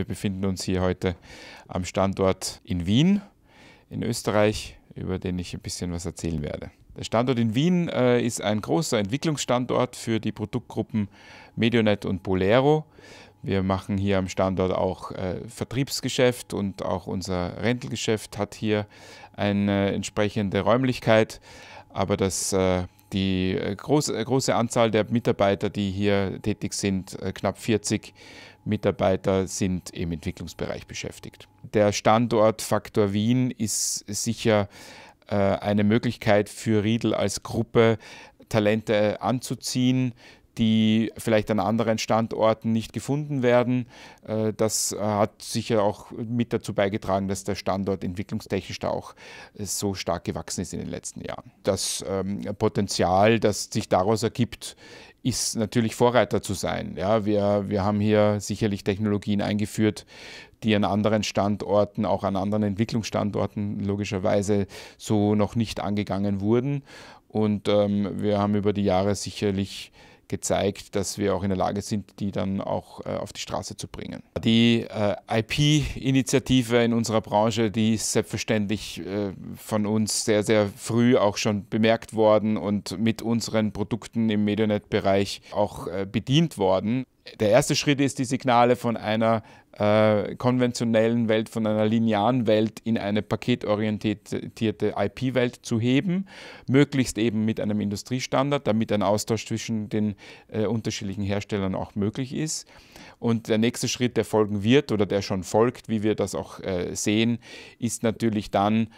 Wir befinden uns hier heute am Standort in Wien in Österreich, über den ich ein bisschen was erzählen werde. Der Standort in Wien äh, ist ein großer Entwicklungsstandort für die Produktgruppen Medionet und Bolero. Wir machen hier am Standort auch äh, Vertriebsgeschäft und auch unser Rentelgeschäft hat hier eine entsprechende Räumlichkeit. Aber das äh, die äh, große, äh, große Anzahl der Mitarbeiter, die hier tätig sind, äh, knapp 40 Mitarbeiter sind im Entwicklungsbereich beschäftigt. Der Standort Faktor Wien ist sicher eine Möglichkeit für Riedel als Gruppe, Talente anzuziehen, die vielleicht an anderen Standorten nicht gefunden werden. Äh, das äh, hat sicher auch mit dazu beigetragen, dass der Standort entwicklungstechnisch da auch äh, so stark gewachsen ist in den letzten Jahren. Das ähm, Potenzial, das sich daraus ergibt, ist natürlich Vorreiter zu sein. Ja, wir, wir haben hier sicherlich Technologien eingeführt, die an anderen Standorten, auch an anderen Entwicklungsstandorten logischerweise so noch nicht angegangen wurden. Und ähm, wir haben über die Jahre sicherlich gezeigt, dass wir auch in der Lage sind, die dann auch äh, auf die Straße zu bringen. Die äh, IP-Initiative in unserer Branche, die ist selbstverständlich äh, von uns sehr, sehr früh auch schon bemerkt worden und mit unseren Produkten im Medianet-Bereich auch äh, bedient worden. Der erste Schritt ist, die Signale von einer äh, konventionellen Welt, von einer linearen Welt in eine paketorientierte IP-Welt zu heben, möglichst eben mit einem Industriestandard, damit ein Austausch zwischen den äh, unterschiedlichen Herstellern auch möglich ist. Und der nächste Schritt, der folgen wird oder der schon folgt, wie wir das auch äh, sehen, ist natürlich dann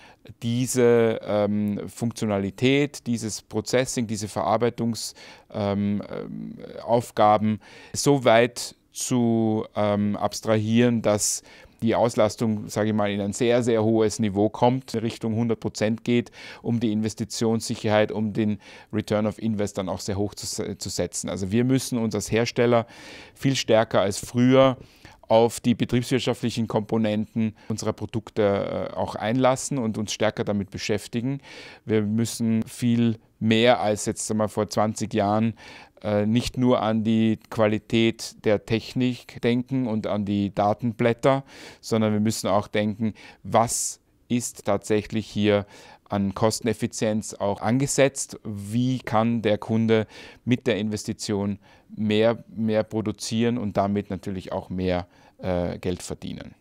diese ähm, Funktionalität, dieses Processing, diese Verarbeitungsaufgaben ähm, ähm so weit zu ähm, abstrahieren, dass die Auslastung, sage ich mal, in ein sehr, sehr hohes Niveau kommt, Richtung 100 Prozent geht, um die Investitionssicherheit, um den Return of Invest dann auch sehr hoch zu, zu setzen. Also wir müssen uns als Hersteller viel stärker als früher auf die betriebswirtschaftlichen Komponenten unserer Produkte äh, auch einlassen und uns stärker damit beschäftigen. Wir müssen viel mehr als jetzt einmal vor 20 Jahren äh, nicht nur an die Qualität der Technik denken und an die Datenblätter, sondern wir müssen auch denken, was ist tatsächlich hier an Kosteneffizienz auch angesetzt? Wie kann der Kunde mit der Investition mehr, mehr produzieren und damit natürlich auch mehr äh, Geld verdienen?